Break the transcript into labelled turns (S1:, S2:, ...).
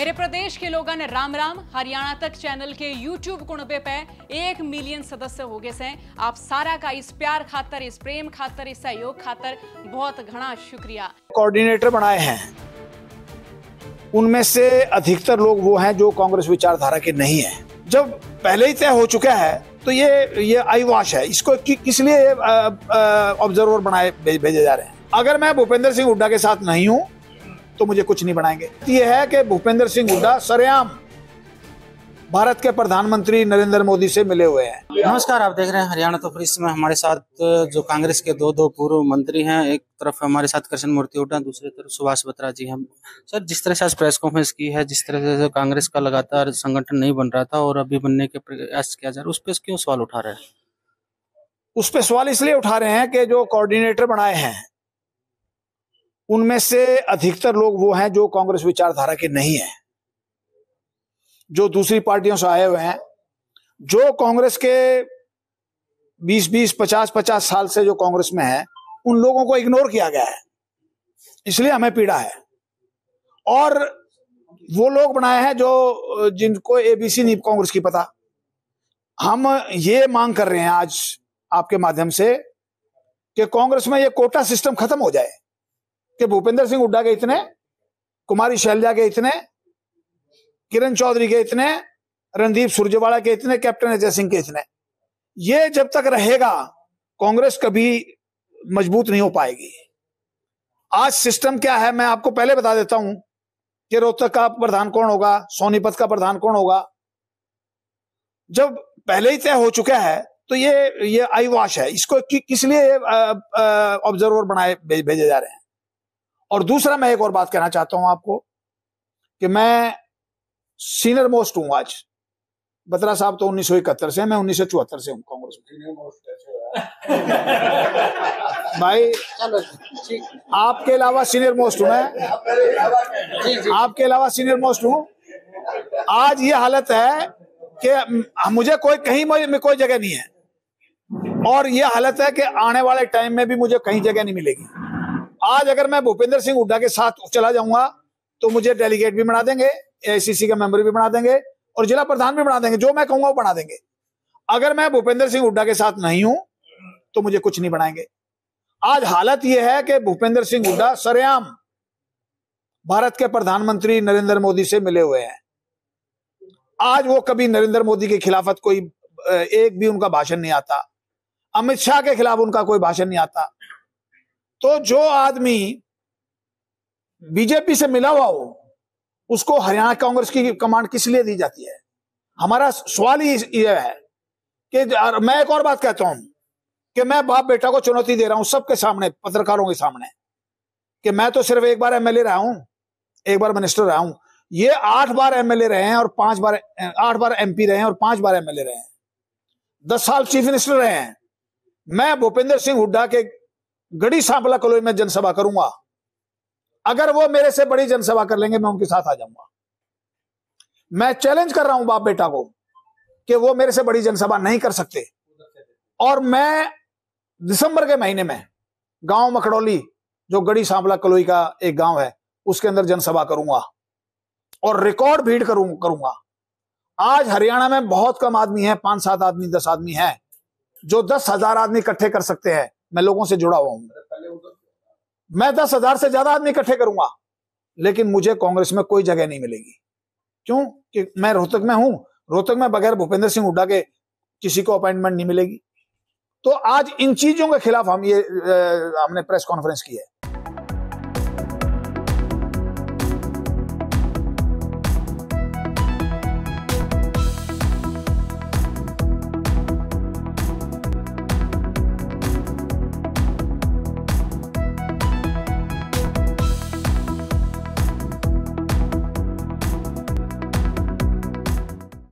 S1: मेरे प्रदेश के लोगों ने राम राम हरियाणा तक चैनल के यूट्यूब कुणबे पे एक मिलियन सदस्य हो गए हैं आप सारा का इस प्यार खातर इस प्रेम खातर इस सहयोग खातर बहुत घना शुक्रिया कोऑर्डिनेटर बनाए हैं उनमें से अधिकतर लोग वो हैं जो कांग्रेस विचारधारा के नहीं है जब पहले ही तय हो चुका है तो ये ये आई वॉश है इसको कि, किस लिए ऑब्जर्वर बनाए भेजे जा रहे हैं अगर मैं भूपेंद्र सिंह हुड्डा के साथ नहीं हूँ तो मुझे कुछ नहीं बनाएंगे ये है कि भूपेंद्र सिंह हुड्डा सरेआम भारत के प्रधानमंत्री नरेंद्र मोदी से मिले हुए हैं नमस्कार आप देख रहे हैं हरियाणा तो फिर इसमें हमारे साथ जो कांग्रेस के दो दो पूर्व मंत्री हैं एक तरफ हमारे साथ कृष्ण मूर्ति हुड्डा दूसरी तरफ सुभाष बत्रा जी हम सर जिस तरह से आज प्रेस कॉन्फ्रेंस की है जिस तरह से कांग्रेस का लगातार संगठन नहीं बन रहा था और अभी बनने के प्रयास किया जा रहा है उस पर क्यों सवाल उठा रहे हैं उस पर सवाल इसलिए उठा रहे हैं कि जो कोऑर्डिनेटर बनाए हैं उनमें से अधिकतर लोग वो हैं जो कांग्रेस विचारधारा के नहीं हैं जो दूसरी पार्टियों से आए हुए हैं जो कांग्रेस के 20 20 50 50 साल से जो कांग्रेस में है उन लोगों को इग्नोर किया गया है इसलिए हमें पीड़ा है और वो लोग बनाए हैं जो जिनको एबीसी नहीं कांग्रेस की पता हम ये मांग कर रहे हैं आज आपके माध्यम से कि कांग्रेस में ये कोटा सिस्टम खत्म हो जाए कि भूपेंद्र सिंह हुड्डा के इतने कुमारी शैलजा के इतने किरण चौधरी के इतने रणदीप सुरजेवाला के इतने कैप्टन अजय सिंह के इतने ये जब तक रहेगा कांग्रेस कभी मजबूत नहीं हो पाएगी आज सिस्टम क्या है मैं आपको पहले बता देता हूं कि रोहतक का प्रधान कौन होगा सोनीपत का प्रधान कौन होगा जब पहले ही तय हो चुका है तो ये ये आई वॉश है इसको कि, किस लिए ऑब्जर्वर बनाए भेजे जा रहे हैं और दूसरा मैं एक और बात कहना चाहता हूं आपको कि मैं सीनियर मोस्ट हूं आज बत्रा साहब तो उन्नीस से मैं उन्नीस से हूं कांग्रेस में भाई आपके अलावा सीनियर मोस्ट हूं मैं आपके अलावा सीनियर मोस्ट हूं आज ये हालत है कि मुझे कोई कहीं में कोई जगह नहीं है और ये हालत है कि आने वाले टाइम में भी मुझे कहीं जगह नहीं मिलेगी आज अगर मैं भूपेंद्र सिंह हुड्डा के साथ चला जाऊंगा तो मुझे डेलीगेट भी बना देंगे एसीसी का मेंबर भी बना देंगे और जिला प्रधान भी बना देंगे जो मैं कहूंगा वो बना देंगे अगर मैं भूपेंद्र सिंह हुड्डा के साथ नहीं हूं तो मुझे कुछ नहीं बनाएंगे आज हालत यह है कि भूपेंद्र सिंह हुड्डा सरेआम भारत के प्रधानमंत्री नरेंद्र मोदी से मिले हुए हैं आज वो कभी नरेंद्र मोदी के खिलाफत कोई एक भी उनका भाषण नहीं आता अमित शाह के खिलाफ उनका कोई भाषण नहीं आता तो जो आदमी बीजेपी से मिला हुआ हो उसको हरियाणा कांग्रेस की कमांड किस लिए दी जाती है हमारा सवाल ही यह है कि मैं एक और बात कहता हूं कि मैं बाप बेटा को चुनौती दे रहा हूं सबके सामने पत्रकारों के सामने कि मैं तो सिर्फ एक बार एमएलए रहा हूं एक बार मिनिस्टर रहा हूं ये आठ बार एमएलए रहे हैं और पांच बार आठ बार एमपी रहे हैं और पांच बार एमएलए रहे हैं दस साल चीफ मिनिस्टर रहे हैं मैं भूपेंद्र सिंह हुड्डा के गढ़ी सांपला कलोई में जनसभा करूंगा अगर वो मेरे से बड़ी जनसभा कर लेंगे मैं उनके साथ आ जाऊंगा मैं चैलेंज कर रहा हूं बाप बेटा को कि वो मेरे से बड़ी जनसभा नहीं कर सकते और मैं दिसंबर के महीने में गांव मखड़ौली जो गढ़ी सांपला कलोई का एक गांव है उसके अंदर जनसभा करूंगा और रिकॉर्ड भीड़ करूं, करूंगा आज हरियाणा में बहुत कम आदमी है पांच सात आदमी दस आदमी है जो दस हजार आदमी इकट्ठे कर सकते हैं मैं लोगों से जुड़ा हुआ हूं मैं दस हजार से ज्यादा आदमी इकट्ठे करूंगा लेकिन मुझे कांग्रेस में कोई जगह नहीं मिलेगी क्यों कि मैं रोहतक में हूं रोहतक में बगैर भूपेंद्र सिंह हुड्डा के किसी को अपॉइंटमेंट नहीं मिलेगी तो आज इन चीजों के खिलाफ हम ये हमने प्रेस कॉन्फ्रेंस की है